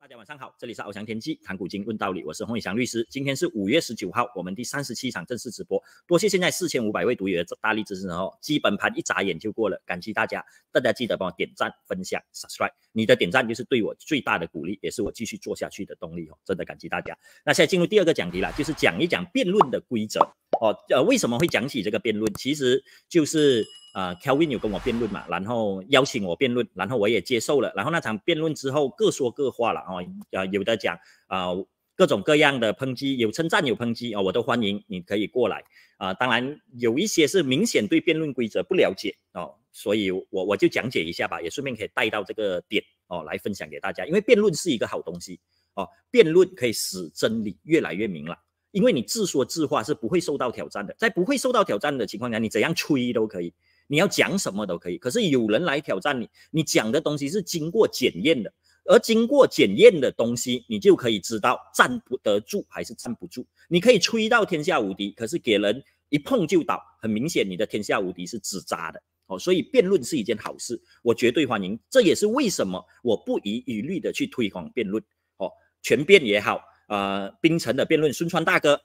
大家晚上好，这里是翱翔天际，谈古今问道理，我是洪伟翔律师。今天是五月十九号，我们第三十七场正式直播，多谢现在四千五百位读友的大力支持哦。基本盘一眨眼就过了，感谢大家，大家记得帮我点赞、分享、subscribe。你的点赞就是对我最大的鼓励，也是我继续做下去的动力哦，真的感激大家。那现在进入第二个讲题了，就是讲一讲辩论的规则。哦，呃，为什么会讲起这个辩论？其实就是，呃，Kevin 有跟我辩论嘛，然后邀请我辩论，然后我也接受了。然后那场辩论之后，各说各话了哦，啊，有的讲啊，各种各样的抨击，有称赞有抨击啊，我都欢迎，你可以过来啊。当然，有一些是明显对辩论规则不了解哦，所以我我就讲解一下吧，也顺便可以带到这个点哦，来分享给大家。因为辩论是一个好东西哦，辩论可以使真理越来越明朗。因为你自说自话是不会受到挑战的，在不会受到挑战的情况下，你怎样吹都可以，你要讲什么都可以。可是有人来挑战你，你讲的东西是经过检验的，而经过检验的东西，你就可以知道站不得住还是站不住。你可以吹到天下无敌，可是给人一碰就倒，很明显你的天下无敌是纸扎的哦。所以辩论是一件好事，我绝对欢迎。这也是为什么我不遗余力的去推广辩论哦，全辩也好。呃，冰城的辩论，孙川大哥，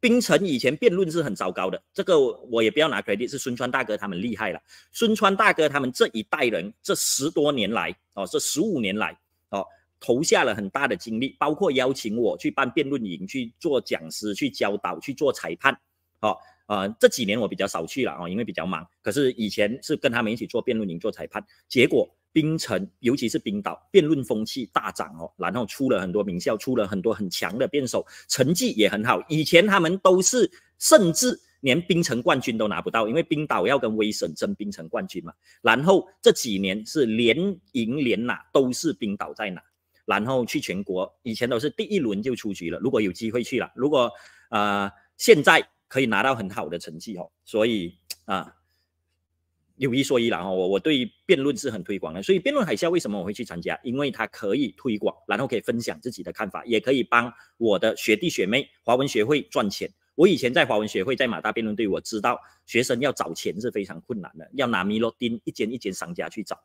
冰城以前辩论是很糟糕的，这个我也不要拿 credit，是孙川大哥他们厉害了。孙川大哥他们这一代人，这十多年来哦，这十五年来哦，投下了很大的精力，包括邀请我去办辩论营，去做讲师，去教导，去做裁判。哦，呃，这几年我比较少去了哦，因为比较忙。可是以前是跟他们一起做辩论营，做裁判，结果。冰城，尤其是冰岛，辩论风气大涨哦，然后出了很多名校，出了很多很强的辩手，成绩也很好。以前他们都是，甚至连冰城冠军都拿不到，因为冰岛要跟威省争冰城冠军嘛。然后这几年是连赢连拿，都是冰岛在拿。然后去全国，以前都是第一轮就出局了。如果有机会去了，如果呃现在可以拿到很好的成绩哦。所以啊。有一说一啦，哈，我我对辩论是很推广的，所以辩论海啸为什么我会去参加？因为它可以推广，然后可以分享自己的看法，也可以帮我的学弟学妹华文学会赚钱。我以前在华文学会，在马大辩论队，我知道学生要找钱是非常困难的，要拿米洛丁一间一间商家去找，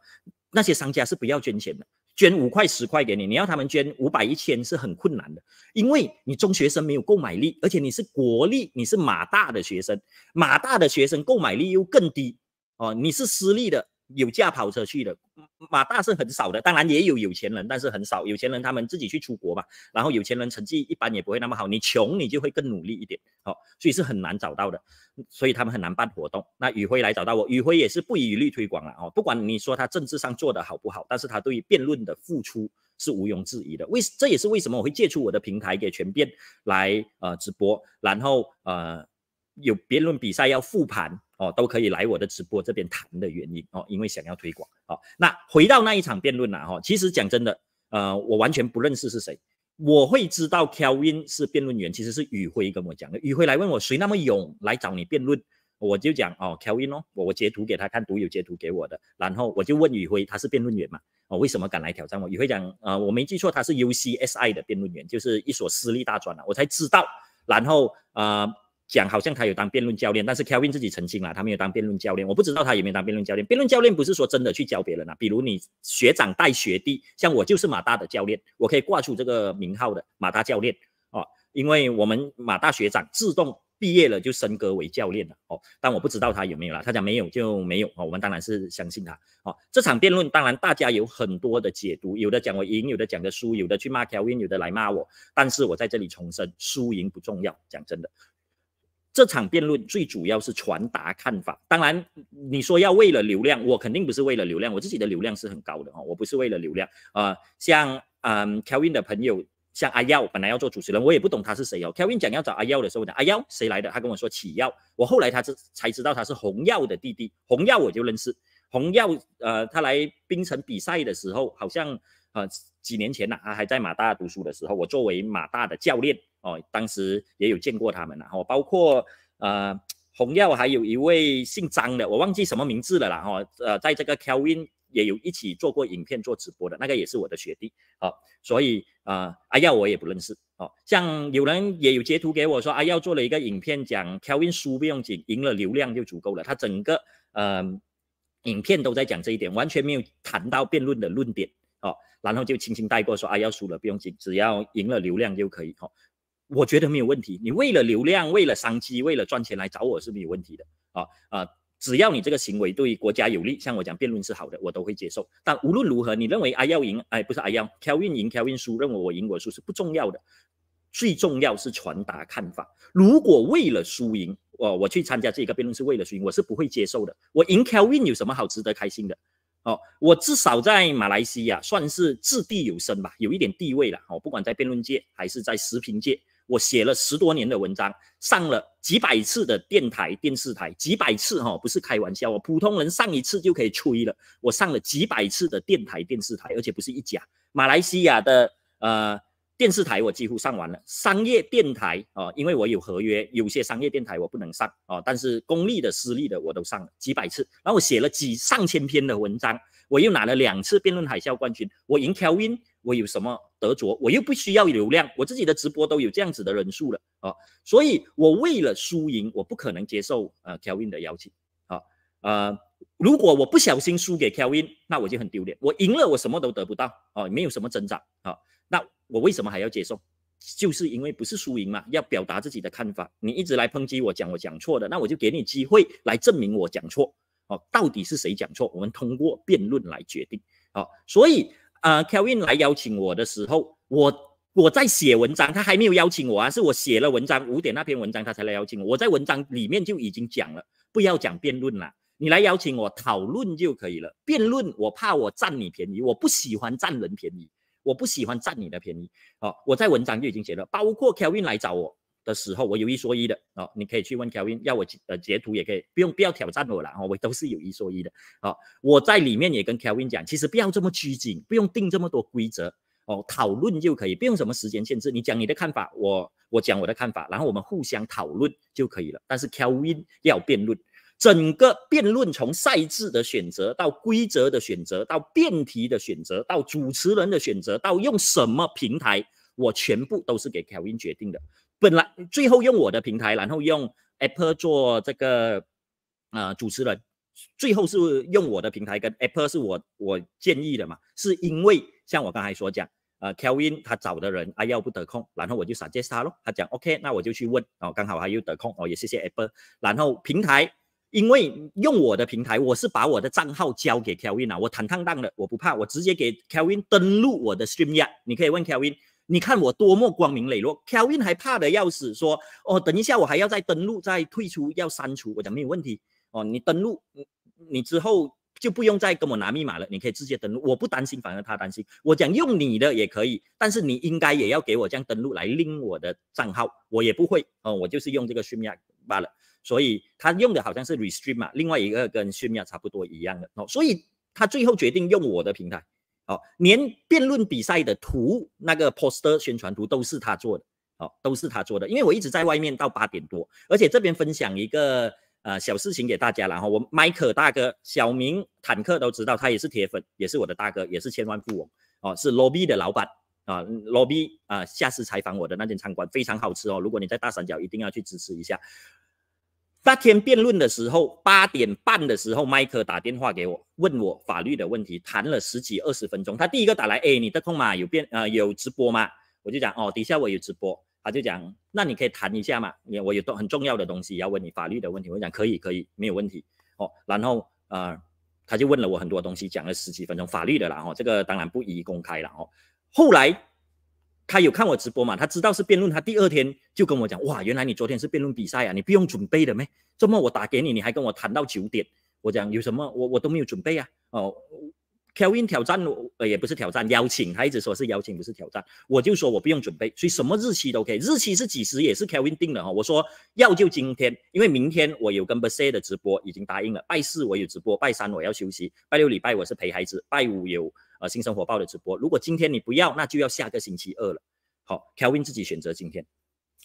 那些商家是不要捐钱的，捐五块十块给你，你要他们捐五百一千是很困难的，因为你中学生没有购买力，而且你是国力，你是马大的学生，马大的学生购买力又更低。哦，你是私立的，有驾跑车去的，马大是很少的，当然也有有钱人，但是很少，有钱人他们自己去出国吧，然后有钱人成绩一般也不会那么好，你穷你就会更努力一点，好，所以是很难找到的，所以他们很难办活动。那宇辉来找到我，宇辉也是不遗余力推广了哦，不管你说他政治上做的好不好，但是他对于辩论的付出是毋庸置疑的。为这也是为什么我会借出我的平台给全辩来呃直播，然后呃有辩论比赛要复盘。哦，都可以来我的直播这边谈的原因哦，因为想要推广哦。那回到那一场辩论呐，哈，其实讲真的，呃，我完全不认识是谁。我会知道 Kevin 是辩论员，其实是宇辉跟我讲的。宇辉来问我谁那么勇来找你辩论，我就讲哦，Kevin 哦，我我截图给他看，独有截图给我的。然后我就问宇辉，他是辩论员嘛？哦，为什么敢来挑战我？宇辉讲，呃，我没记错，他是 UCSI 的辩论员，就是一所私立大专啊，我才知道。然后，呃。讲好像他有当辩论教练，但是 Kevin 自己澄清了，他没有当辩论教练。我不知道他有没有当辩论教练。辩论教练不是说真的去教别人啊，比如你学长带学弟，像我就是马大的教练，我可以挂出这个名号的马大教练哦。因为我们马大学长自动毕业了就升格为教练了哦，但我不知道他有没有了。他讲没有就没有哦，我们当然是相信他哦。这场辩论当然大家有很多的解读，有的讲我赢，有的讲的输，有的去骂 Kevin，有的来骂我。但是我在这里重申，输赢不重要，讲真的。这场辩论最主要是传达看法，当然你说要为了流量，我肯定不是为了流量，我自己的流量是很高的哦，我不是为了流量呃，像嗯，Kevin 的朋友像阿耀，本来要做主持人，我也不懂他是谁哦。Kevin 讲要找阿耀的时候，问阿耀谁来的，他跟我说启耀，我后来他才才知道他是洪耀的弟弟，洪耀我就认识，洪耀呃，他来槟城比赛的时候，好像呃几年前呐，他还在马大读书的时候，我作为马大的教练。哦，当时也有见过他们然哈，包括呃红耀，还有一位姓张的，我忘记什么名字了啦，哈，呃，在这个 Kevin 也有一起做过影片做直播的那个，也是我的学弟，哦，所以啊阿耀我也不认识，哦，像有人也有截图给我说，阿耀做了一个影片讲 Kevin 输不用紧，赢了流量就足够了，他整个呃影片都在讲这一点，完全没有谈到辩论的论点，哦，然后就轻轻带过说阿耀输了不用紧，只要赢了流量就可以，哦。我觉得没有问题。你为了流量，为了商机，为了赚钱来找我是没有问题的啊啊！只要你这个行为对国家有利，像我讲辩论是好的，我都会接受。但无论如何，你认为阿耀赢，哎，不是阿耀，Kelvin 赢，Kelvin 输，认为我赢我输是不重要的。最重要是传达看法。如果为了输赢，我我去参加这个辩论是为了输赢，我是不会接受的。我赢 Kelvin 有什么好值得开心的？哦，我至少在马来西亚算是掷地有声吧，有一点地位了。哦，不管在辩论界还是在食品界。我写了十多年的文章，上了几百次的电台、电视台，几百次哈，不是开玩笑我普通人上一次就可以吹了，我上了几百次的电台、电视台，而且不是一家，马来西亚的呃电视台我几乎上完了，商业电台哦，因为我有合约，有些商业电台我不能上哦，但是公立的、私立的我都上了几百次，然后我写了几上千篇的文章，我又拿了两次辩论海啸冠军，我赢 Kevin，我有什么？得着，我又不需要流量，我自己的直播都有这样子的人数了啊，所以我为了输赢，我不可能接受呃 Kevin 的邀请啊呃，如果我不小心输给 Kevin，那我就很丢脸。我赢了，我什么都得不到啊，没有什么增长啊，那我为什么还要接受？就是因为不是输赢嘛，要表达自己的看法。你一直来抨击我，讲我讲错的，那我就给你机会来证明我讲错哦，到底是谁讲错？我们通过辩论来决定好，所以。呃，Kevin 来邀请我的时候，我我在写文章，他还没有邀请我啊，是我写了文章五点那篇文章，他才来邀请我。我在文章里面就已经讲了，不要讲辩论了，你来邀请我讨论就可以了。辩论我怕我占你便宜，我不喜欢占人便宜，我不喜欢占你的便宜。哦，我在文章就已经写了，包括 Kevin 来找我。的时候，我有一说一的哦，你可以去问 Kevin，要我呃截图也可以，不用不要挑战我了哦，我都是有一说一的哦。我在里面也跟 Kevin 讲，其实不要这么拘谨，不用定这么多规则哦，讨论就可以，不用什么时间限制，你讲你的看法，我我讲我的看法，然后我们互相讨论就可以了。但是 Kevin 要辩论，整个辩论从赛制的选择到规则的选择，到辩题的选择，到主持人的选择，到用什么平台，我全部都是给 Kevin 决定的。本来最后用我的平台，然后用 Apple 做这个啊主持人，最后是用我的平台跟 Apple 是我我建议的嘛？是因为像我刚才所讲，呃，Kevin 他找的人他要不得空，然后我就 suggest 他喽。他讲 OK，那我就去问哦，刚好他又得空哦，也谢谢 Apple。然后平台因为用我的平台，我是把我的账号交给 Kevin 啊，我坦坦荡荡的，我不怕，我直接给 Kevin 登录我的 Streamer。你可以问 Kevin。你看我多么光明磊落，Kevin 还怕的要死，说哦，等一下我还要再登录再退出，要删除。我讲没有问题哦，你登录你之后就不用再跟我拿密码了，你可以直接登录。我不担心，反而他担心。我讲用你的也可以，但是你应该也要给我这样登录来拎我的账号，我也不会哦，我就是用这个 s m 虚 a 罢了。所以他用的好像是 Restream 嘛，另外一个跟 s m 虚 a 差不多一样的哦，所以他最后决定用我的平台。哦，连辩论比赛的图那个 poster 宣传图都是他做的，哦，都是他做的。因为我一直在外面到八点多，而且这边分享一个呃小事情给大家然后我迈克大哥、小明、坦克都知道，他也是铁粉，也是我的大哥，也是千万富翁哦，是 Lobby 的老板啊，Lobby 啊，下次采访我的那间餐馆非常好吃哦，如果你在大三角一定要去支持一下。那天辩论的时候，八点半的时候，麦克打电话给我，问我法律的问题，谈了十几二十分钟。他第一个打来，哎，你的空吗？有辩呃有直播吗？我就讲哦，底下我有直播。他就讲，那你可以谈一下嘛，因为我有很重要的东西要问你法律的问题。我讲可以可以，没有问题哦。然后呃，他就问了我很多东西，讲了十几分钟法律的啦哦，这个当然不一一公开了哦。后来。他有看我直播嘛？他知道是辩论，他第二天就跟我讲哇，原来你昨天是辩论比赛啊，你不用准备的没？周末我打给你，你还跟我谈到九点。我讲有什么，我我都没有准备啊。哦，Kevin 挑战也不是挑战，邀请他一直说是邀请，不是挑战。我就说我不用准备，所以什么日期都 OK。日期是几时也是 Kevin 定的哈。我说要就今天，因为明天我有跟 Bessie 的直播已经答应了。拜四我有直播，拜三我要休息，拜六礼拜我是陪孩子，拜五有。呃，新生火爆的直播，如果今天你不要，那就要下个星期二了。好，Kevin 自己选择今天，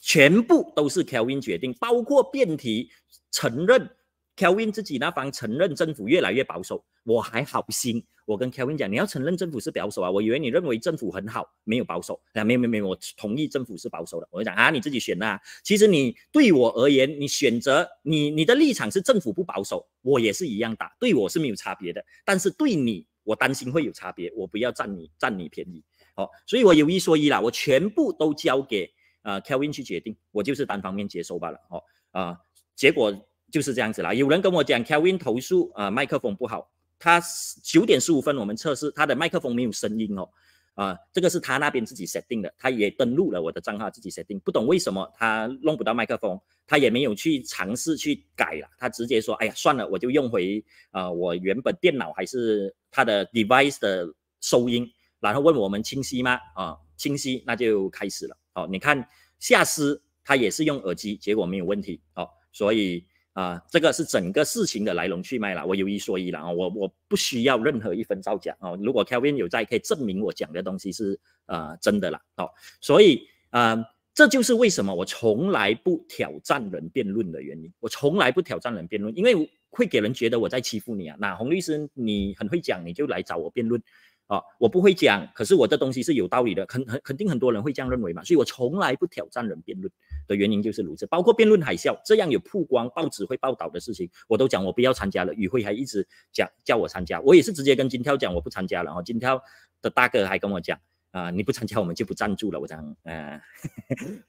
全部都是 Kevin 决定，包括辩题承认 Kevin 自己那方承认政府越来越保守。我还好心，我跟 Kevin 讲，你要承认政府是保守啊。我以为你认为政府很好，没有保守。啊，没有没有没有，我同意政府是保守的。我就讲啊，你自己选啊。其实你对我而言，你选择你你的立场是政府不保守，我也是一样打，对我是没有差别的。但是对你。我担心会有差别，我不要占你占你便宜，好，所以我有一说一啦，我全部都交给呃 Kevin 去决定，我就是单方面接收罢了，哦，啊，结果就是这样子啦。有人跟我讲 Kevin 投诉啊麦克风不好，他九点十五分我们测试他的麦克风没有声音哦。啊，这个是他那边自己设定的，他也登录了我的账号自己设定，不懂为什么他弄不到麦克风，他也没有去尝试去改了，他直接说，哎呀，算了，我就用回啊，我原本电脑还是他的 device 的收音，然后问我们清晰吗？啊，清晰，那就开始了。哦，你看夏师他也是用耳机，结果没有问题。哦，所以。啊，这个是整个事情的来龙去脉了，我有一说一了啊，我我不需要任何一分造假啊。如果 Kevin 有在，可以证明我讲的东西是呃真的了哦。所以呃，这就是为什么我从来不挑战人辩论的原因。我从来不挑战人辩论，因为会给人觉得我在欺负你啊。那洪律师，你很会讲，你就来找我辩论。啊，我不会讲，可是我这东西是有道理的，肯肯肯定很多人会这样认为嘛，所以我从来不挑战人辩论的原因就是如此，包括辩论海啸这样有曝光报纸会报道的事情，我都讲我不要参加了，与辉还一直讲叫我参加，我也是直接跟金跳讲我不参加了哈，金跳的大哥还跟我讲啊你不参加我们就不赞助了，我讲嗯，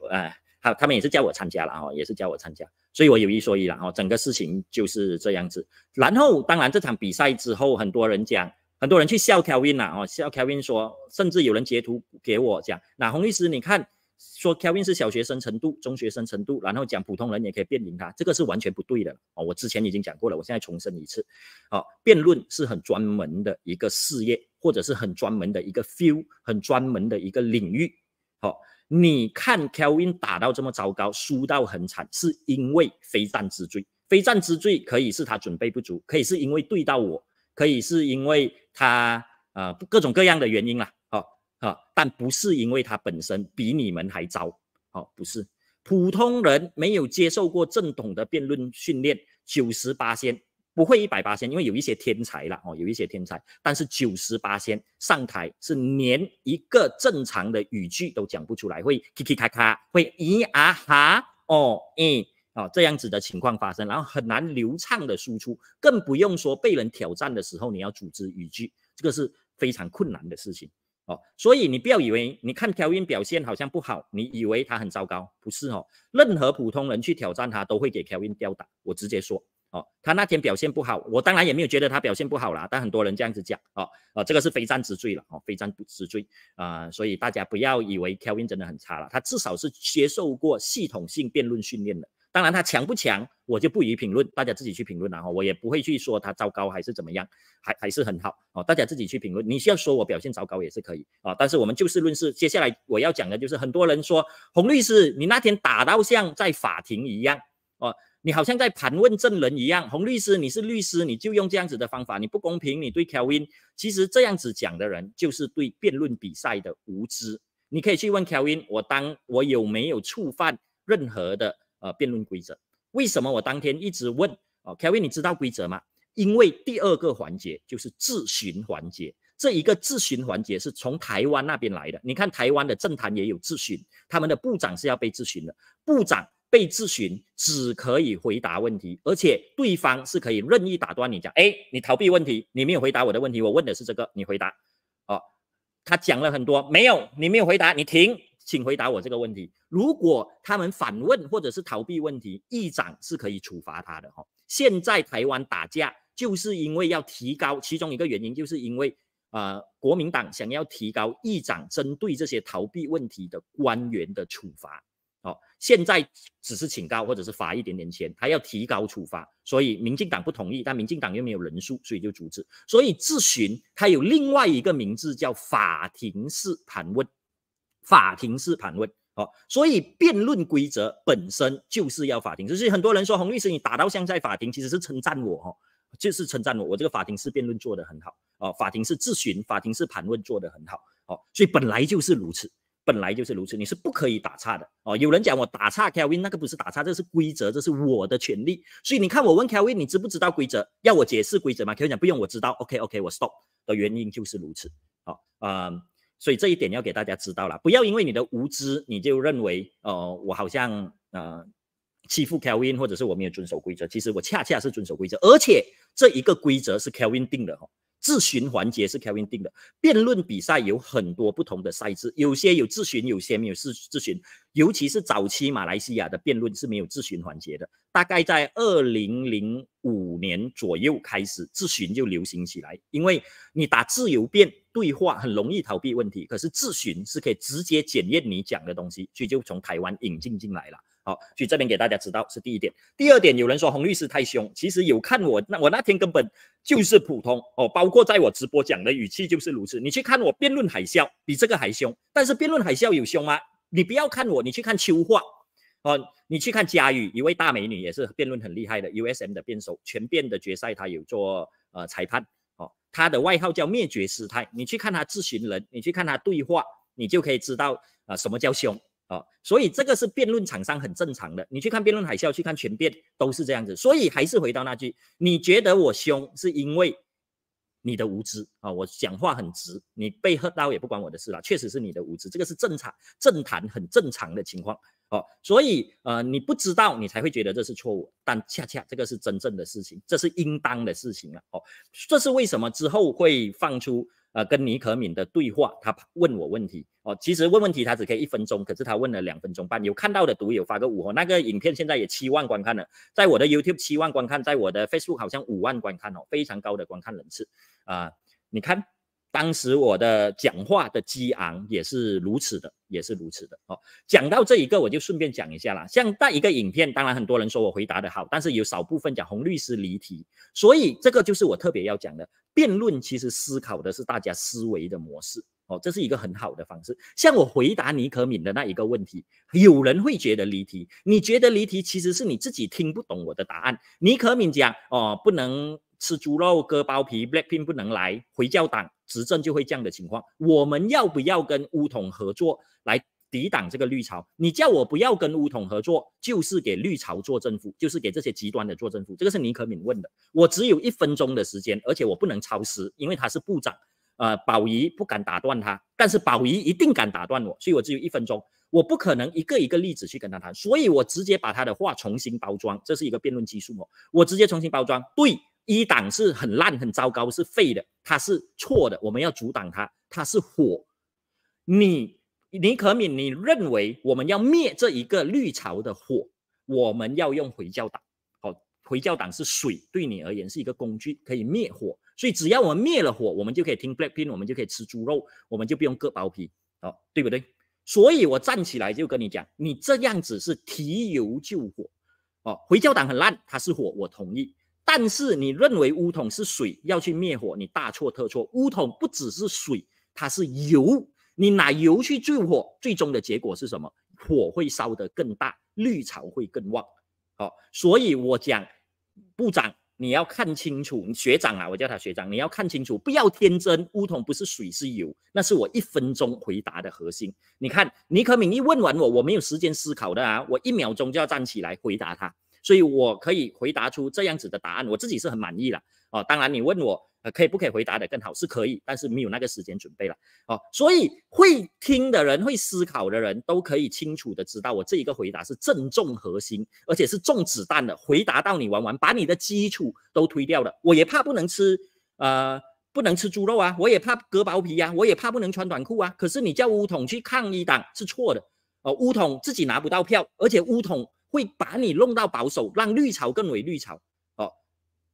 哎，他 他们也是叫我参加了哦，也是叫我参加，所以我有一说一了哦，整个事情就是这样子，然后当然这场比赛之后，很多人讲。很多人去笑 Kevin 呐，哦，笑 Kevin 说，甚至有人截图给我讲，那洪律师，你看说 Kevin 是小学生程度、中学生程度，然后讲普通人也可以辩赢他，这个是完全不对的哦。我之前已经讲过了，我现在重申一次，哦，辩论是很专门的一个事业，或者是很专门的一个 field，很专门的一个领域。好，你看 Kevin 打到这么糟糕，输到很惨，是因为非战之罪。非战之罪可以是他准备不足，可以是因为对到我。可以是因为他呃各种各样的原因啦，好哦，但不是因为他本身比你们还糟，好不是，普通人没有接受过正统的辩论训练，九十八先不会一百八先，因为有一些天才啦，哦，有一些天才，但是九十八先上台是连一个正常的语句都讲不出来，会叽叽咔咔，会咦啊哈哦咦。啊，这样子的情况发生，然后很难流畅的输出，更不用说被人挑战的时候，你要组织语句，这个是非常困难的事情。哦，所以你不要以为你看调音表现好像不好，你以为他很糟糕，不是哦？任何普通人去挑战他，都会给调音吊打。我直接说，哦，他那天表现不好，我当然也没有觉得他表现不好啦。但很多人这样子讲，哦，哦，这个是非战之罪了，哦，非战之罪啊，所以大家不要以为调音真的很差了，他至少是接受过系统性辩论训练的。当然，他强不强，我就不予评论，大家自己去评论了哈，我也不会去说他糟糕还是怎么样，还还是很好哦，大家自己去评论。你需要说我表现糟糕也是可以啊，但是我们就事论事。接下来我要讲的就是，很多人说洪律师，你那天打到像在法庭一样哦，你好像在盘问证人一样。洪律师，你是律师，你就用这样子的方法，你不公平，你对 Kevin。其实这样子讲的人就是对辩论比赛的无知。你可以去问 Kevin，我当我有没有触犯任何的。呃，辩论规则，为什么我当天一直问哦，凯威，你知道规则吗？因为第二个环节就是质询环节，这一个质询环节是从台湾那边来的。你看台湾的政坛也有质询，他们的部长是要被质询的，部长被质询只可以回答问题，而且对方是可以任意打断你讲，哎，你逃避问题，你没有回答我的问题，我问的是这个，你回答。哦，他讲了很多，没有，你没有回答，你停。请回答我这个问题。如果他们反问或者是逃避问题，议长是可以处罚他的哈。现在台湾打架就是因为要提高，其中一个原因就是因为啊，国民党想要提高议长针对这些逃避问题的官员的处罚。哦，现在只是请高或者是罚一点点钱，他要提高处罚，所以民进党不同意，但民进党又没有人数，所以就阻止。所以质询他有另外一个名字叫法庭式盘问。法庭式盘问，哦，所以辩论规则本身就是要法庭，就是很多人说洪律师你打到现在法庭，其实是称赞我，哦，就是称赞我，我这个法庭式辩论做得很好，哦，法庭是质询，法庭是盘问做得很好，哦，所以本来就是如此，本来就是如此，你是不可以打岔的，哦，有人讲我打岔，Kevin，那个不是打岔，这是规则，这是我的权利，所以你看我问 Kevin，你知不知道规则？要我解释规则吗？Kevin 讲不用，我知道，OK，OK，我 stop 的原因就是如此，好，嗯。所以这一点要给大家知道了，不要因为你的无知，你就认为，呃，我好像呃欺负 Kevin，或者是我没有遵守规则。其实我恰恰是遵守规则，而且这一个规则是 Kevin 定的哈。自询环节是 Kevin 定的。辩论比赛有很多不同的赛制，有些有自询，有些没有自自询。尤其是早期马来西亚的辩论是没有自询环节的，大概在二零零五年左右开始自询就流行起来。因为你打自由辩对话很容易逃避问题，可是自询是可以直接检验你讲的东西，所以就从台湾引进进来了。好，所以这边给大家知道是第一点。第二点，有人说洪律师太凶，其实有看我那我那天根本就是普通哦，包括在我直播讲的语气就是如此。你去看我辩论海啸，比这个还凶。但是辩论海啸有凶吗？你不要看我，你去看秋话哦，你去看佳宇，一位大美女也是辩论很厉害的，USM 的辩手，全辩的决赛她有做呃裁判哦。她的外号叫灭绝师太，你去看她咨询人，你去看她对话，你就可以知道啊什么叫凶。哦，所以这个是辩论场上很正常的。你去看辩论海啸，去看全辩，都是这样子。所以还是回到那句，你觉得我凶是因为你的无知啊。我讲话很直，你被喝刀也不关我的事了。确实是你的无知，这个是正常政坛很正常的情况。哦，所以呃，你不知道你才会觉得这是错误，但恰恰这个是真正的事情，这是应当的事情了。哦，这是为什么之后会放出。呃，跟倪可敏的对话，他问我问题哦。其实问问题他只可以一分钟，可是他问了两分钟半。有看到的毒友发个五哦，那个影片现在也七万观看了，在我的 YouTube 七万观看，在我的 Facebook 好像五万观看哦，非常高的观看人次啊，你看。当时我的讲话的激昂也是如此的，也是如此的哦。讲到这一个，我就顺便讲一下啦。像那一个影片，当然很多人说我回答的好，但是有少部分讲洪律师离题，所以这个就是我特别要讲的。辩论其实思考的是大家思维的模式哦，这是一个很好的方式。像我回答尼可敏的那一个问题，有人会觉得离题，你觉得离题其实是你自己听不懂我的答案。尼可敏讲哦，不能吃猪肉，割包皮，black p i n k 不能来回教党。执政就会这样的情况，我们要不要跟乌统合作来抵挡这个绿潮？你叫我不要跟乌统合作，就是给绿潮做政府，就是给这些极端的做政府。这个是尼可敏问的，我只有一分钟的时间，而且我不能超时，因为他是部长。呃，宝仪不敢打断他，但是宝仪一定敢打断我，所以我只有一分钟，我不可能一个一个例子去跟他谈，所以我直接把他的话重新包装，这是一个辩论技术哦，我直接重新包装，对。一党是很烂、很糟糕，是废的，它是错的，我们要阻挡它。它是火，你尼可敏，你认为我们要灭这一个绿潮的火，我们要用回教党，好，回教党是水，对你而言是一个工具，可以灭火。所以只要我们灭了火，我们就可以听 Blackpink，我们就可以吃猪肉，我们就不用割包皮，哦，对不对？所以我站起来就跟你讲，你这样子是提油救火，哦，回教党很烂，它是火，我同意。但是你认为乌桶是水要去灭火，你大错特错。乌桶不只是水，它是油。你拿油去救火，最终的结果是什么？火会烧得更大，绿潮会更旺。好，所以我讲部长，你要看清楚。学长啊，我叫他学长，你要看清楚，不要天真。乌桶不是水，是油。那是我一分钟回答的核心。你看尼克敏一问完我，我没有时间思考的啊，我一秒钟就要站起来回答他。所以，我可以回答出这样子的答案，我自己是很满意了哦。当然，你问我，呃，可以不可以回答的更好，是可以，但是没有那个时间准备了哦。所以，会听的人，会思考的人都可以清楚的知道，我这一个回答是正中核心，而且是中子弹的回答到你玩完，把你的基础都推掉了。我也怕不能吃，呃，不能吃猪肉啊，我也怕割包皮啊，我也怕不能穿短裤啊。可是你叫乌统去抗议党是错的哦，乌统自己拿不到票，而且乌统。会把你弄到保守，让绿潮更为绿潮。哦，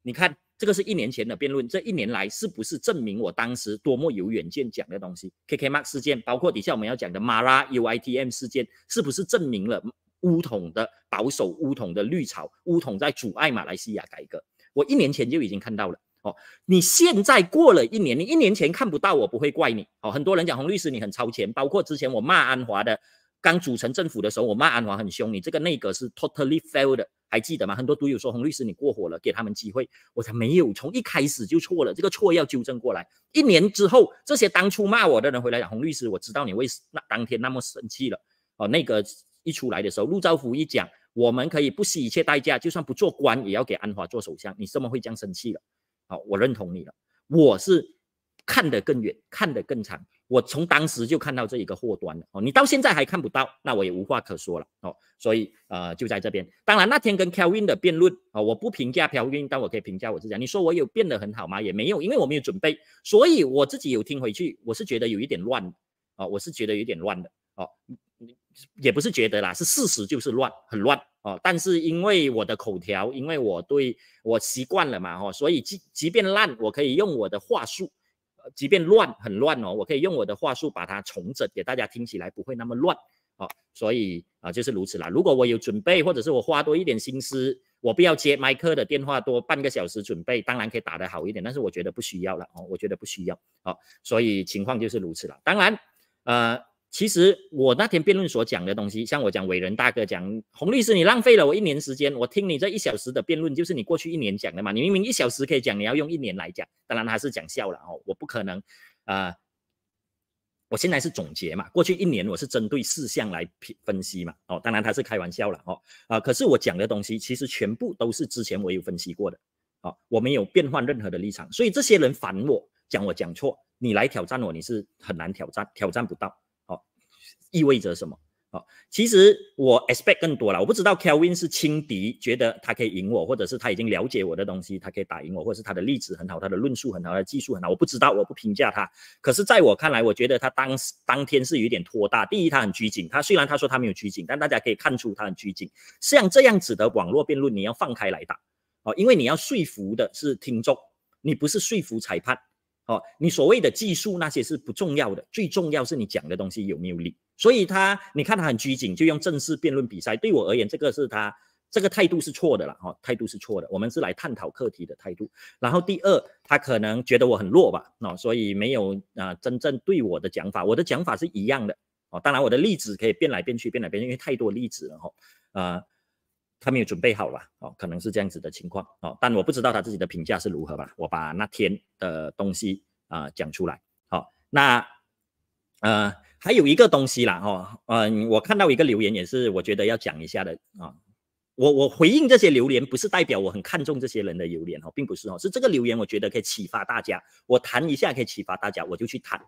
你看，这个是一年前的辩论，这一年来是不是证明我当时多么有远见讲的东西？KK Max 事件，包括底下我们要讲的 m a a u Itm 事件，是不是证明了乌统的保守，乌统的绿潮，乌统在阻碍马来西亚改革？我一年前就已经看到了。哦，你现在过了一年，你一年前看不到，我不会怪你。哦，很多人讲洪律师你很超前，包括之前我骂安华的。刚组成政府的时候，我骂安华很凶，你这个内阁是 totally failed，还记得吗？很多读有说洪律师你过火了，给他们机会，我才没有，从一开始就错了，这个错要纠正过来。一年之后，这些当初骂我的人回来讲，洪律师，我知道你为那当天那么生气了。哦，内阁一出来的时候，陆兆福一讲，我们可以不惜一切代价，就算不做官也要给安华做首相，你怎么会这样生气了？好，我认同你了，我是看得更远，看得更长。我从当时就看到这一个祸端了哦，你到现在还看不到，那我也无话可说了哦。所以呃，就在这边。当然那天跟 Kelvin 的辩论啊，我不评价 Kelvin，但我可以评价我自己。你说我有变得很好吗？也没有，因为我没有准备。所以我自己有听回去，我是觉得有一点乱哦，我是觉得有点乱的哦。也不是觉得啦，是事实就是乱，很乱哦。但是因为我的口条，因为我对我习惯了嘛哦，所以即即便烂，我可以用我的话术。即便乱很乱哦，我可以用我的话术把它重整给大家，听起来不会那么乱哦。所以啊，就是如此啦。如果我有准备，或者是我花多一点心思，我不要接麦克的电话多半个小时准备，当然可以打得好一点。但是我觉得不需要了哦，我觉得不需要。哦。所以情况就是如此了。当然，呃。其实我那天辩论所讲的东西，像我讲伟人大哥讲洪律师，你浪费了我一年时间。我听你这一小时的辩论，就是你过去一年讲的嘛。你明明一小时可以讲，你要用一年来讲，当然他是讲笑了哦。我不可能，呃，我现在是总结嘛，过去一年我是针对事项来分分析嘛。哦，当然他是开玩笑了哦。啊，可是我讲的东西其实全部都是之前我有分析过的，哦，我没有变换任何的立场，所以这些人烦我讲我讲错，你来挑战我，你是很难挑战，挑战不到。意味着什么？哦，其实我 expect 更多了。我不知道 Kevin 是轻敌，觉得他可以赢我，或者是他已经了解我的东西，他可以打赢我，或者是他的例子很好，他的论述很好，他的技术很好。我不知道，我不评价他。可是，在我看来，我觉得他当当天是有点拖大。第一，他很拘谨。他虽然他说他没有拘谨，但大家可以看出他很拘谨。像这样子的网络辩论，你要放开来打，哦，因为你要说服的是听众，你不是说服裁判。哦，你所谓的技术那些是不重要的，最重要是你讲的东西有没有理。所以他，你看他很拘谨，就用正式辩论比赛。对我而言，这个是他这个态度是错的了，哈，态度是错的。我们是来探讨课题的态度。然后第二，他可能觉得我很弱吧，那所以没有啊，真正对我的讲法，我的讲法是一样的哦。当然，我的例子可以变来变去，变来变去，因为太多例子了哈。呃，他没有准备好了哦，可能是这样子的情况哦。但我不知道他自己的评价是如何吧。我把那天的东西啊讲出来，好，那呃。还有一个东西啦，哈，嗯，我看到一个留言，也是我觉得要讲一下的啊。我我回应这些留言，不是代表我很看重这些人的留言哦，并不是哦，是这个留言我觉得可以启发大家。我谈一下可以启发大家，我就去谈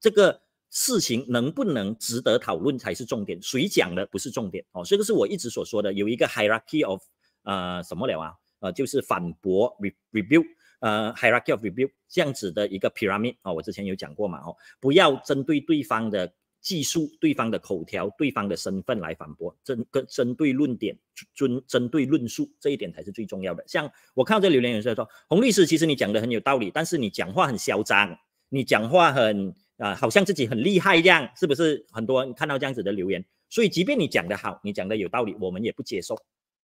这个事情能不能值得讨论才是重点，谁讲的不是重点哦。这个是我一直所说的有一个 hierarchy of，呃，什么了啊？呃，就是反驳 review，呃，hierarchy of review 这样子的一个 pyramid 啊。我之前有讲过嘛，哦，不要针对对方的。技术对方的口条，对方的身份来反驳，针跟针对论点，针针对论述这一点才是最重要的。像我看到这留言，有人说：“洪律师，其实你讲的很有道理，但是你讲话很嚣张，你讲话很啊，好像自己很厉害一样，是不是？”很多人看到这样子的留言，所以即便你讲的好，你讲的有道理，我们也不接受。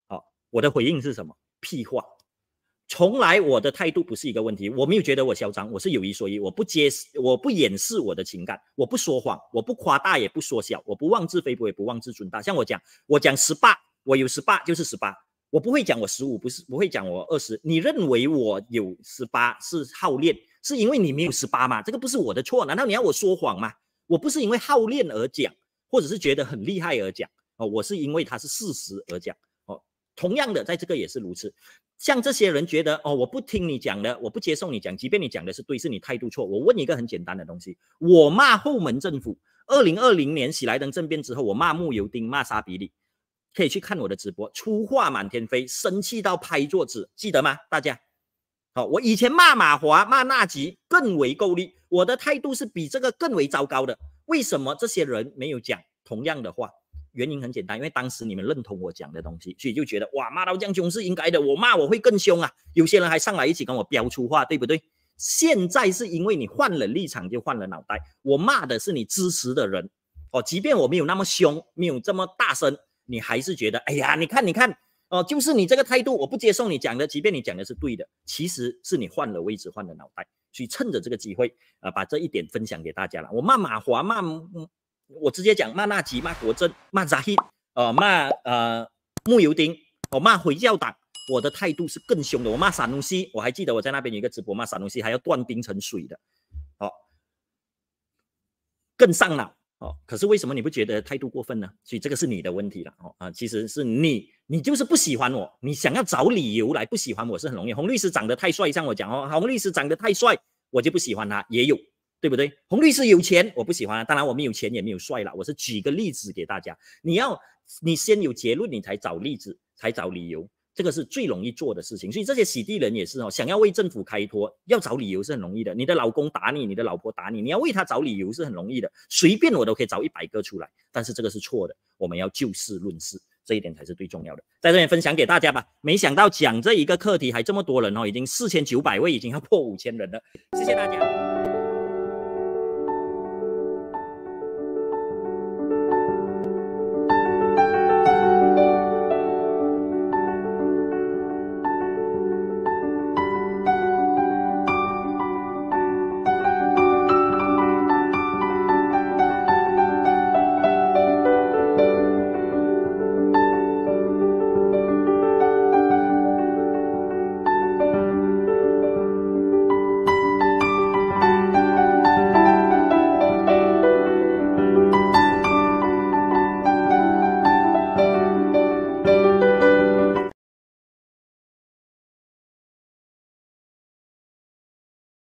好，我的回应是什么？屁话。从来我的态度不是一个问题，我没有觉得我嚣张，我是有一说一，我不揭示，我不掩饰我的情感，我不说谎，我不夸大也不缩小，我不妄自菲薄也不妄自尊大。像我讲，我讲十八，我有十八就是十八，我不会讲我十五，不是不会讲我二十。你认为我有十八是好练，是因为你没有十八吗？这个不是我的错，难道你要我说谎吗？我不是因为好练而讲，或者是觉得很厉害而讲，哦，我是因为它是事实而讲。同样的，在这个也是如此。像这些人觉得哦，我不听你讲的，我不接受你讲，即便你讲的是对，是你态度错。我问你一个很简单的东西，我骂后门政府。二零二零年喜来登政变之后，我骂穆尤丁，骂沙比里，可以去看我的直播，粗话满天飞，生气到拍桌子，记得吗？大家，好，我以前骂马华，骂纳吉，更为够力，我的态度是比这个更为糟糕的。为什么这些人没有讲同样的话？原因很简单，因为当时你们认同我讲的东西，所以就觉得哇，骂到这样凶是应该的，我骂我会更凶啊。有些人还上来一起跟我飙粗话，对不对？现在是因为你换了立场，就换了脑袋。我骂的是你支持的人，哦，即便我没有那么凶，没有这么大声，你还是觉得哎呀，你看，你看，哦，就是你这个态度，我不接受你讲的。即便你讲的是对的，其实是你换了位置，换了脑袋。所以趁着这个机会啊，把这一点分享给大家了。我骂马华，骂。我直接讲骂纳吉、骂国珍，骂扎希，哦骂呃穆尤丁，我骂回教党，我的态度是更凶的。我骂傻东西，我还记得我在那边有一个直播骂傻东西，还要断冰成水的，哦，更上脑。哦。可是为什么你不觉得态度过分呢？所以这个是你的问题了。哦啊，其实是你，你就是不喜欢我，你想要找理由来不喜欢我是很容易。洪律师长得太帅，像我讲哦，洪律师长得太帅，我就不喜欢他，也有。对不对？洪律师有钱，我不喜欢。当然，我们有钱也没有帅了。我是举个例子给大家。你要，你先有结论，你才找例子，才找理由。这个是最容易做的事情。所以这些洗地人也是哦，想要为政府开脱，要找理由是很容易的。你的老公打你，你的老婆打你，你要为他找理由是很容易的。随便我都可以找一百个出来。但是这个是错的。我们要就事论事，这一点才是最重要的。在这里分享给大家吧。没想到讲这一个课题还这么多人哦，已经四千九百位，已经要破五千人了。谢谢大家。